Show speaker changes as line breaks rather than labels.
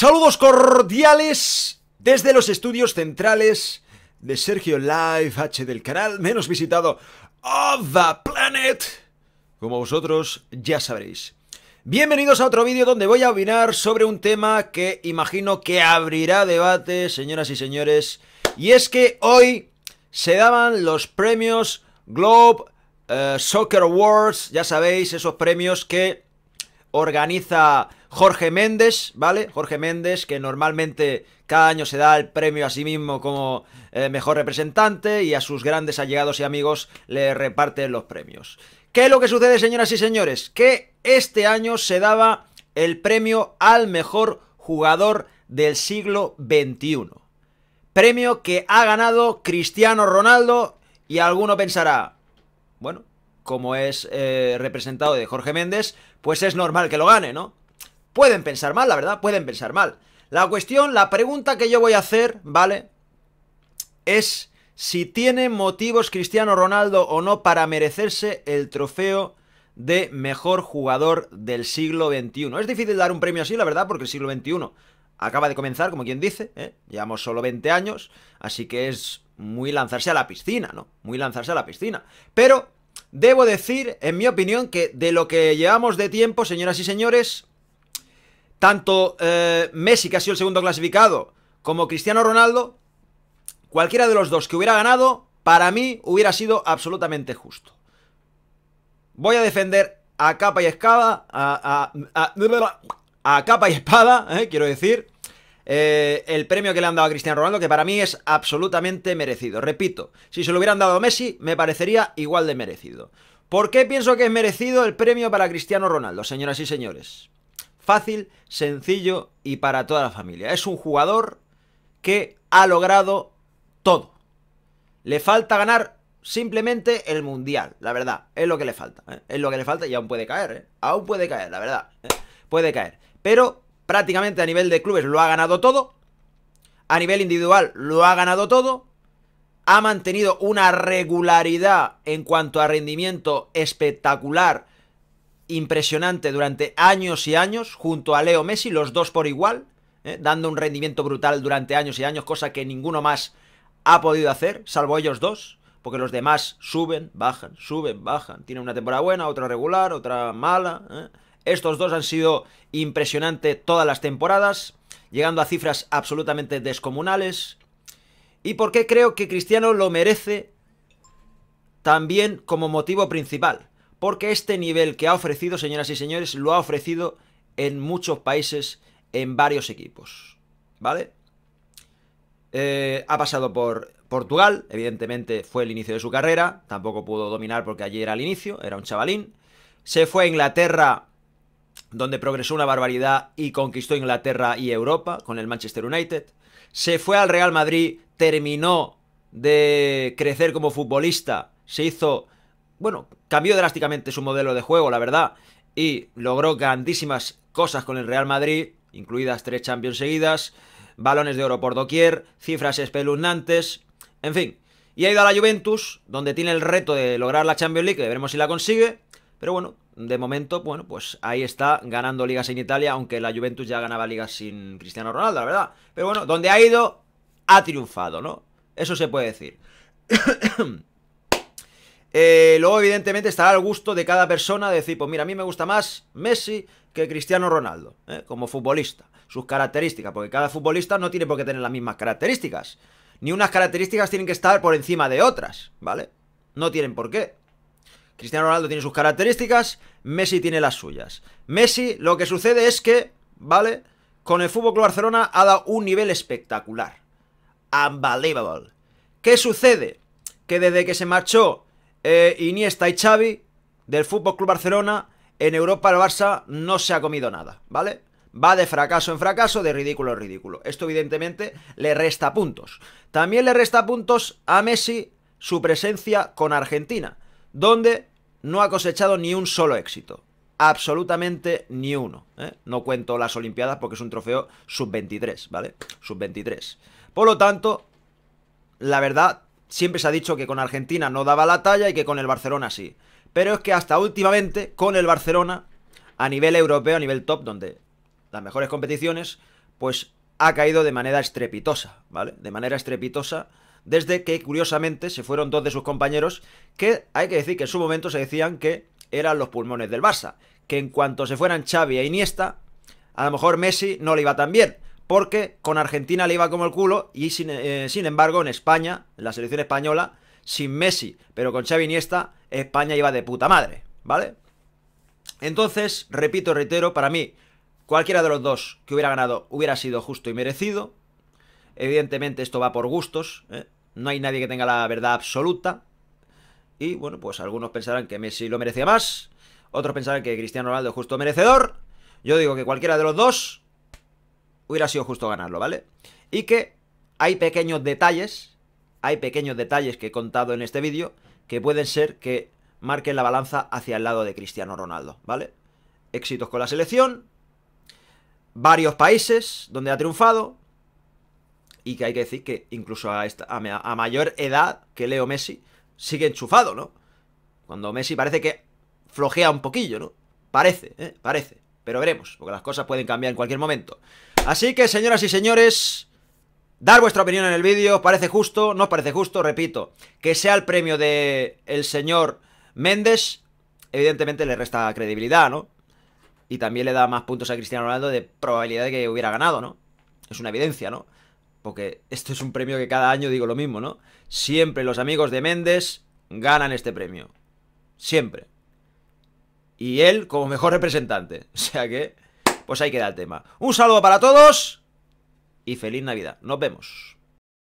Saludos cordiales desde los estudios centrales de Sergio Live H del canal menos visitado of the planet. Como vosotros ya sabréis. Bienvenidos a otro vídeo donde voy a opinar sobre un tema que imagino que abrirá debate, señoras y señores. Y es que hoy se daban los premios Globe eh, Soccer Awards, ya sabéis, esos premios que organiza Jorge Méndez, ¿vale? Jorge Méndez, que normalmente cada año se da el premio a sí mismo como eh, mejor representante y a sus grandes allegados y amigos le reparten los premios. ¿Qué es lo que sucede, señoras y señores? Que este año se daba el premio al mejor jugador del siglo XXI. Premio que ha ganado Cristiano Ronaldo y alguno pensará, bueno, como es eh, representado de Jorge Méndez, pues es normal que lo gane, ¿no? Pueden pensar mal, la verdad, pueden pensar mal. La cuestión, la pregunta que yo voy a hacer, ¿vale? Es si tiene motivos Cristiano Ronaldo o no para merecerse el trofeo de mejor jugador del siglo XXI. Es difícil dar un premio así, la verdad, porque el siglo XXI acaba de comenzar, como quien dice, ¿eh? llevamos solo 20 años, así que es muy lanzarse a la piscina, ¿no? Muy lanzarse a la piscina. Pero debo decir, en mi opinión, que de lo que llevamos de tiempo, señoras y señores, tanto eh, Messi, que ha sido el segundo clasificado, como Cristiano Ronaldo, cualquiera de los dos que hubiera ganado, para mí hubiera sido absolutamente justo. Voy a defender a capa y espada, a, a, capa y espada, eh, quiero decir, eh, el premio que le han dado a Cristiano Ronaldo, que para mí es absolutamente merecido. Repito, si se lo hubieran dado a Messi, me parecería igual de merecido. ¿Por qué pienso que es merecido el premio para Cristiano Ronaldo, señoras y señores? Fácil, sencillo y para toda la familia. Es un jugador que ha logrado todo. Le falta ganar simplemente el Mundial, la verdad. Es lo que le falta. ¿eh? Es lo que le falta y aún puede caer. ¿eh? Aún puede caer, la verdad. ¿eh? Puede caer. Pero prácticamente a nivel de clubes lo ha ganado todo. A nivel individual lo ha ganado todo. Ha mantenido una regularidad en cuanto a rendimiento espectacular impresionante durante años y años, junto a Leo Messi, los dos por igual, ¿eh? dando un rendimiento brutal durante años y años, cosa que ninguno más ha podido hacer, salvo ellos dos, porque los demás suben, bajan, suben, bajan. tiene una temporada buena, otra regular, otra mala. ¿eh? Estos dos han sido impresionantes todas las temporadas, llegando a cifras absolutamente descomunales. ¿Y por qué creo que Cristiano lo merece también como motivo principal? Porque este nivel que ha ofrecido, señoras y señores, lo ha ofrecido en muchos países, en varios equipos. ¿Vale? Eh, ha pasado por Portugal, evidentemente fue el inicio de su carrera, tampoco pudo dominar porque allí era el inicio, era un chavalín. Se fue a Inglaterra, donde progresó una barbaridad y conquistó Inglaterra y Europa con el Manchester United. Se fue al Real Madrid, terminó de crecer como futbolista, se hizo bueno, cambió drásticamente su modelo de juego, la verdad, y logró grandísimas cosas con el Real Madrid, incluidas tres Champions seguidas, balones de oro por doquier, cifras espeluznantes, en fin. Y ha ido a la Juventus, donde tiene el reto de lograr la Champions League, veremos si la consigue, pero bueno, de momento, bueno, pues ahí está ganando ligas en Italia, aunque la Juventus ya ganaba ligas sin Cristiano Ronaldo, la verdad. Pero bueno, donde ha ido, ha triunfado, ¿no? Eso se puede decir. Eh, luego, evidentemente, estará al gusto de cada persona De decir, pues mira, a mí me gusta más Messi que Cristiano Ronaldo, ¿eh? como futbolista. Sus características, porque cada futbolista no tiene por qué tener las mismas características. Ni unas características tienen que estar por encima de otras, ¿vale? No tienen por qué. Cristiano Ronaldo tiene sus características, Messi tiene las suyas. Messi, lo que sucede es que, ¿vale? Con el Fútbol Barcelona ha dado un nivel espectacular. Unbelievable. ¿Qué sucede? Que desde que se marchó eh, Iniesta y Xavi del Fútbol Club Barcelona, en Europa el Barça no se ha comido nada, ¿vale? Va de fracaso en fracaso, de ridículo en ridículo. Esto evidentemente le resta puntos. También le resta puntos a Messi su presencia con Argentina, donde no ha cosechado ni un solo éxito. Absolutamente ni uno. ¿eh? No cuento las Olimpiadas porque es un trofeo sub-23, ¿vale? Sub-23. Por lo tanto, la verdad, siempre se ha dicho que con Argentina no daba la talla y que con el Barcelona sí. Pero es que hasta últimamente, con el Barcelona, a nivel europeo, a nivel top, donde las mejores competiciones, pues ha caído de manera estrepitosa, ¿vale? De manera estrepitosa, desde que curiosamente se fueron dos de sus compañeros, que hay que decir que en su momento se decían que eran los pulmones del Barça, que en cuanto se fueran Xavi e Iniesta, a lo mejor Messi no le iba tan bien, porque con Argentina le iba como el culo y eh, sin, embargo en España, en la selección española, sin Messi, pero con Xavi Iniesta, España iba de puta madre, ¿vale? Entonces, repito, reitero, para mí, cualquiera de los dos que hubiera ganado hubiera sido justo y merecido. Evidentemente esto va por gustos, ¿eh? no hay nadie que tenga la verdad absoluta. Y bueno, pues algunos pensarán que Messi lo merecía más, otros pensarán que Cristiano Ronaldo es justo merecedor. Yo digo que cualquiera de los dos hubiera sido justo ganarlo, ¿vale? Y que hay pequeños detalles, hay pequeños detalles que he contado en este vídeo, que pueden ser que marquen la balanza hacia el lado de Cristiano Ronaldo, ¿vale? Éxitos con la selección, varios países donde ha triunfado, y que hay que decir que incluso a, a, mayor edad que Leo Messi sigue enchufado, ¿no? Cuando Messi parece que flojea un poquillo, ¿no? Parece, ¿eh? Parece. Pero veremos, porque las cosas pueden cambiar en cualquier momento. Así que, señoras y señores, dar vuestra opinión en el vídeo. parece justo? ¿No parece justo? Repito, que sea el premio de el señor Méndez, evidentemente le resta credibilidad, ¿no? Y también le da más puntos a Cristiano Ronaldo de probabilidad de que hubiera ganado, ¿no? Es una evidencia, ¿no? Porque esto es un premio que cada año digo lo mismo, ¿no? Siempre los amigos de Méndez ganan este premio. Siempre y él como mejor representante. O sea que, pues ahí queda el tema. Un saludo para todos y feliz Navidad. Nos vemos.